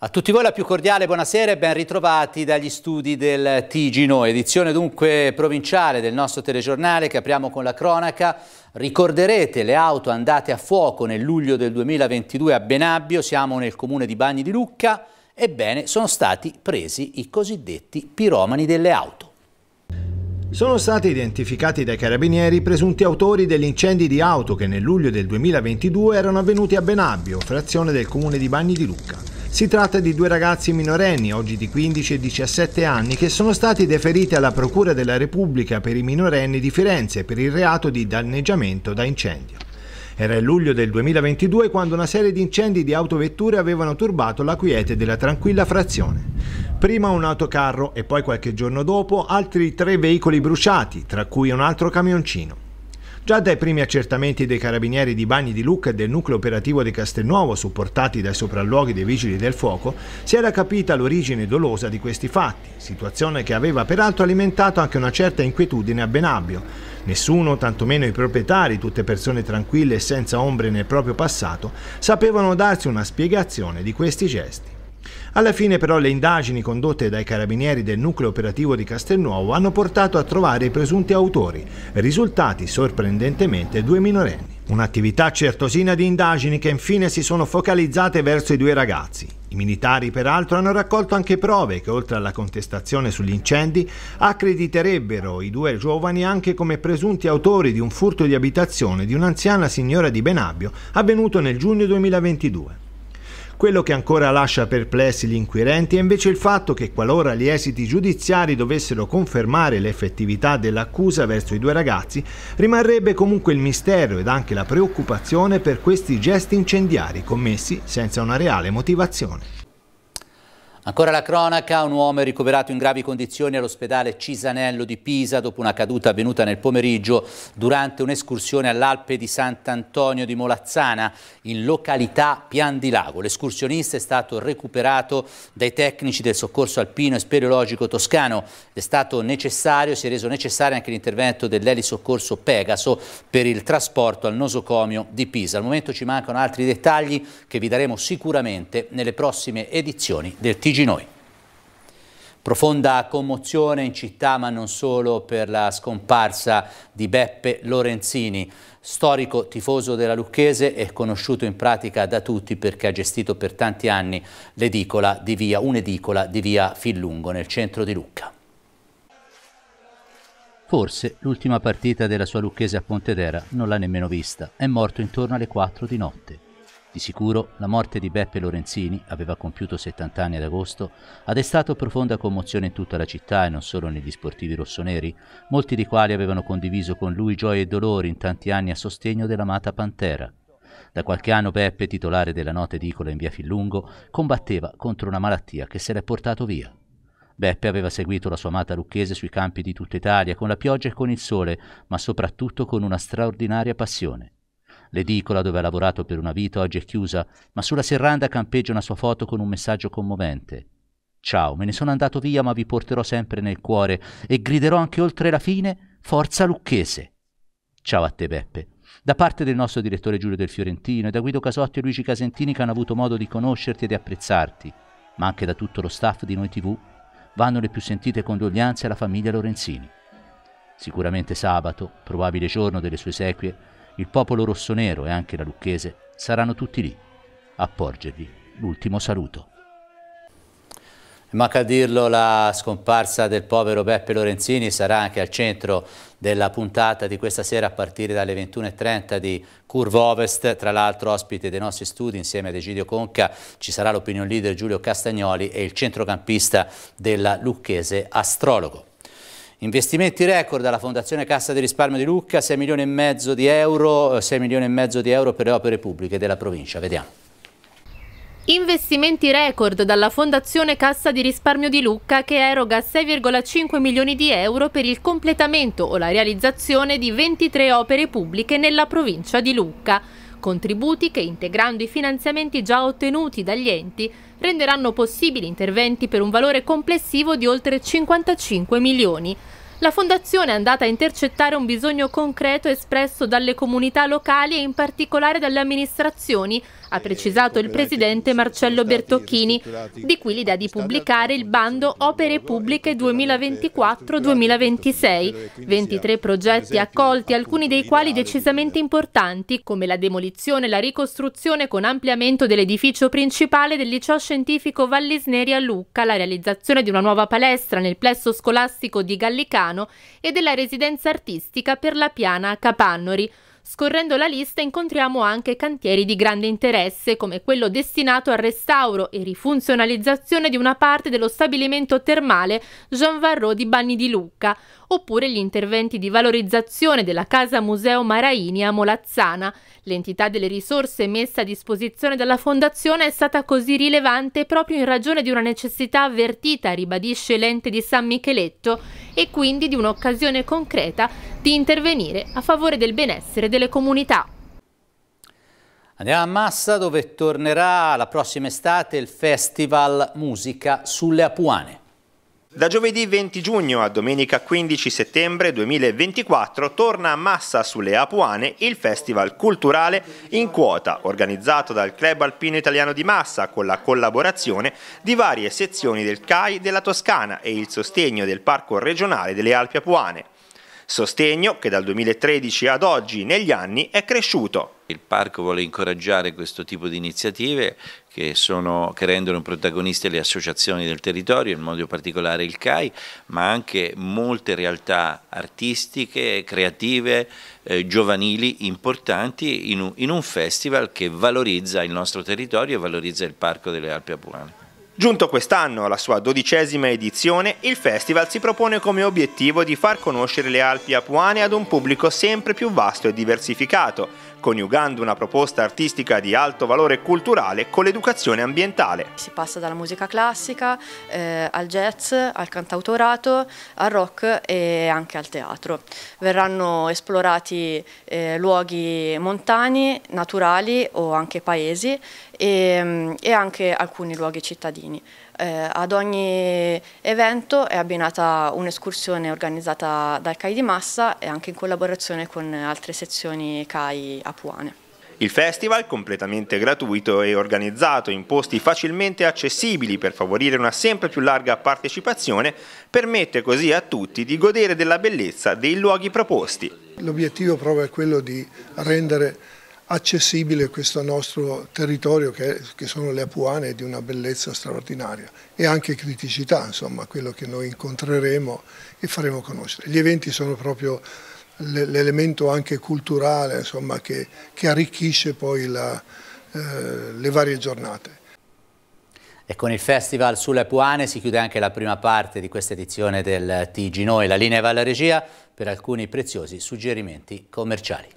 A tutti voi la più cordiale buonasera e ben ritrovati dagli studi del Tigino, edizione dunque provinciale del nostro telegiornale che apriamo con la cronaca. Ricorderete le auto andate a fuoco nel luglio del 2022 a Benabbio, siamo nel comune di Bagni di Lucca, ebbene sono stati presi i cosiddetti piromani delle auto. Sono stati identificati dai carabinieri i presunti autori degli incendi di auto che nel luglio del 2022 erano avvenuti a Benabbio, frazione del comune di Bagni di Lucca. Si tratta di due ragazzi minorenni, oggi di 15 e 17 anni, che sono stati deferiti alla Procura della Repubblica per i minorenni di Firenze per il reato di danneggiamento da incendio. Era il luglio del 2022 quando una serie di incendi di autovetture avevano turbato la quiete della tranquilla frazione. Prima un autocarro e poi qualche giorno dopo altri tre veicoli bruciati, tra cui un altro camioncino. Già dai primi accertamenti dei carabinieri di Bagni di Lucca e del nucleo operativo di Castelnuovo, supportati dai sopralluoghi dei vigili del fuoco, si era capita l'origine dolosa di questi fatti, situazione che aveva peraltro alimentato anche una certa inquietudine a Benabbio. Nessuno, tantomeno i proprietari, tutte persone tranquille e senza ombre nel proprio passato, sapevano darsi una spiegazione di questi gesti. Alla fine però le indagini condotte dai carabinieri del nucleo operativo di Castelnuovo hanno portato a trovare i presunti autori, risultati sorprendentemente due minorenni. Un'attività certosina di indagini che infine si sono focalizzate verso i due ragazzi. I militari peraltro hanno raccolto anche prove che oltre alla contestazione sugli incendi accrediterebbero i due giovani anche come presunti autori di un furto di abitazione di un'anziana signora di Benabbio avvenuto nel giugno 2022. Quello che ancora lascia perplessi gli inquirenti è invece il fatto che qualora gli esiti giudiziari dovessero confermare l'effettività dell'accusa verso i due ragazzi, rimarrebbe comunque il mistero ed anche la preoccupazione per questi gesti incendiari commessi senza una reale motivazione. Ancora la cronaca, un uomo è ricoverato in gravi condizioni all'ospedale Cisanello di Pisa dopo una caduta avvenuta nel pomeriggio durante un'escursione all'Alpe di Sant'Antonio di Molazzana in località Pian di Lago. L'escursionista è stato recuperato dai tecnici del soccorso alpino e speleologico toscano. È stato necessario, si è reso necessario anche l'intervento dell'elisoccorso Pegaso per il trasporto al nosocomio di Pisa. Al momento ci mancano altri dettagli che vi daremo sicuramente nelle prossime edizioni del TG. Gigi Noi. Profonda commozione in città, ma non solo per la scomparsa di Beppe Lorenzini, storico tifoso della Lucchese e conosciuto in pratica da tutti perché ha gestito per tanti anni l'edicola di via, un'edicola di via Fillungo nel centro di Lucca. Forse l'ultima partita della sua Lucchese a Pontedera non l'ha nemmeno vista, è morto intorno alle 4 di notte. Di sicuro la morte di Beppe Lorenzini, aveva compiuto 70 anni ad agosto, ha destato profonda commozione in tutta la città e non solo negli sportivi rossoneri, molti dei quali avevano condiviso con lui gioie e dolori in tanti anni a sostegno dell'amata Pantera. Da qualche anno Beppe, titolare della nota edicola in via Fillungo, combatteva contro una malattia che se l'è portato via. Beppe aveva seguito la sua amata lucchese sui campi di tutta Italia, con la pioggia e con il sole, ma soprattutto con una straordinaria passione L'edicola dove ha lavorato per una vita oggi è chiusa, ma sulla serranda campeggia una sua foto con un messaggio commovente. Ciao, me ne sono andato via, ma vi porterò sempre nel cuore e griderò anche oltre la fine Forza Lucchese. Ciao a te Beppe. Da parte del nostro direttore Giulio del Fiorentino e da Guido Casotti e Luigi Casentini che hanno avuto modo di conoscerti e di apprezzarti, ma anche da tutto lo staff di Noi TV, vanno le più sentite condoglianze alla famiglia Lorenzini. Sicuramente sabato, probabile giorno delle sue sequie, il popolo rossonero e anche la lucchese saranno tutti lì a porgergli l'ultimo saluto. Manca a dirlo, la scomparsa del povero Beppe Lorenzini sarà anche al centro della puntata di questa sera a partire dalle 21.30 di Curva Ovest, tra l'altro ospite dei nostri studi insieme ad Egidio Conca ci sarà l'opinion leader Giulio Castagnoli e il centrocampista della Lucchese Astrologo. Investimenti record alla Fondazione Cassa di Risparmio di Lucca, 6 milioni e mezzo di euro, 6 eh, milioni e mezzo di euro per le opere pubbliche della provincia. Vediamo. Investimenti record dalla Fondazione Cassa di Risparmio di Lucca che eroga 6,5 milioni di euro per il completamento o la realizzazione di 23 opere pubbliche nella provincia di Lucca contributi che, integrando i finanziamenti già ottenuti dagli enti, renderanno possibili interventi per un valore complessivo di oltre 55 milioni. La Fondazione è andata a intercettare un bisogno concreto espresso dalle comunità locali e in particolare dalle amministrazioni ha precisato il presidente Marcello Bertocchini, di cui l'idea di pubblicare il bando Opere pubbliche 2024-2026. 23 progetti accolti, alcuni dei quali decisamente importanti, come la demolizione e la ricostruzione con ampliamento dell'edificio principale del liceo scientifico Vallisneri a Lucca, la realizzazione di una nuova palestra nel plesso scolastico di Gallicano e della residenza artistica per la piana a Capannori. Scorrendo la lista incontriamo anche cantieri di grande interesse, come quello destinato al restauro e rifunzionalizzazione di una parte dello stabilimento termale Jean Varro di Banni di Lucca, oppure gli interventi di valorizzazione della Casa Museo Maraini a Molazzana. L'entità delle risorse messe a disposizione dalla Fondazione è stata così rilevante proprio in ragione di una necessità avvertita, ribadisce l'ente di San Micheletto, e quindi di un'occasione concreta di intervenire a favore del benessere delle comunità. Andiamo a Massa dove tornerà la prossima estate il Festival Musica sulle Apuane. Da giovedì 20 giugno a domenica 15 settembre 2024 torna a massa sulle Apuane il Festival Culturale in Quota, organizzato dal Club Alpino Italiano di Massa con la collaborazione di varie sezioni del CAI della Toscana e il sostegno del Parco Regionale delle Alpi Apuane sostegno che dal 2013 ad oggi negli anni è cresciuto. Il parco vuole incoraggiare questo tipo di iniziative che, sono, che, rendono protagoniste le associazioni del territorio, in modo particolare il CAI, ma anche molte realtà artistiche, creative, eh, giovanili importanti in un, in un festival che valorizza il nostro territorio e valorizza il Parco delle Alpi Apuane. Giunto quest'anno alla sua dodicesima edizione, il festival si propone come obiettivo di far conoscere le Alpi Apuane ad un pubblico sempre più vasto e diversificato, coniugando una proposta artistica di alto valore culturale con l'educazione ambientale. Si passa dalla musica classica eh, al jazz, al cantautorato, al rock e anche al teatro. Verranno esplorati eh, luoghi montani, naturali o anche paesi e, mm, e anche alcuni luoghi cittadini. Eh, ad ogni evento è abbinata un'escursione organizzata dal CAI di Massa e anche in collaborazione con altre sezioni CAI apuane. Il festival, completamente gratuito e organizzato in posti facilmente accessibili per favorire una sempre più larga partecipazione, permette così a tutti di godere della bellezza dei luoghi proposti. L'obiettivo proprio è quello di rendere accessibile questo nostro territorio che, che, sono le Apuane di una bellezza straordinaria e anche criticità, insomma, quello che noi incontreremo e faremo conoscere. Gli eventi sono proprio l'elemento anche culturale insomma, che, che arricchisce poi la, eh, le varie giornate. E con il Festival sulle Apuane si chiude anche la prima parte di questa edizione del TG Noi. La linea va alla regia per alcuni preziosi suggerimenti commerciali.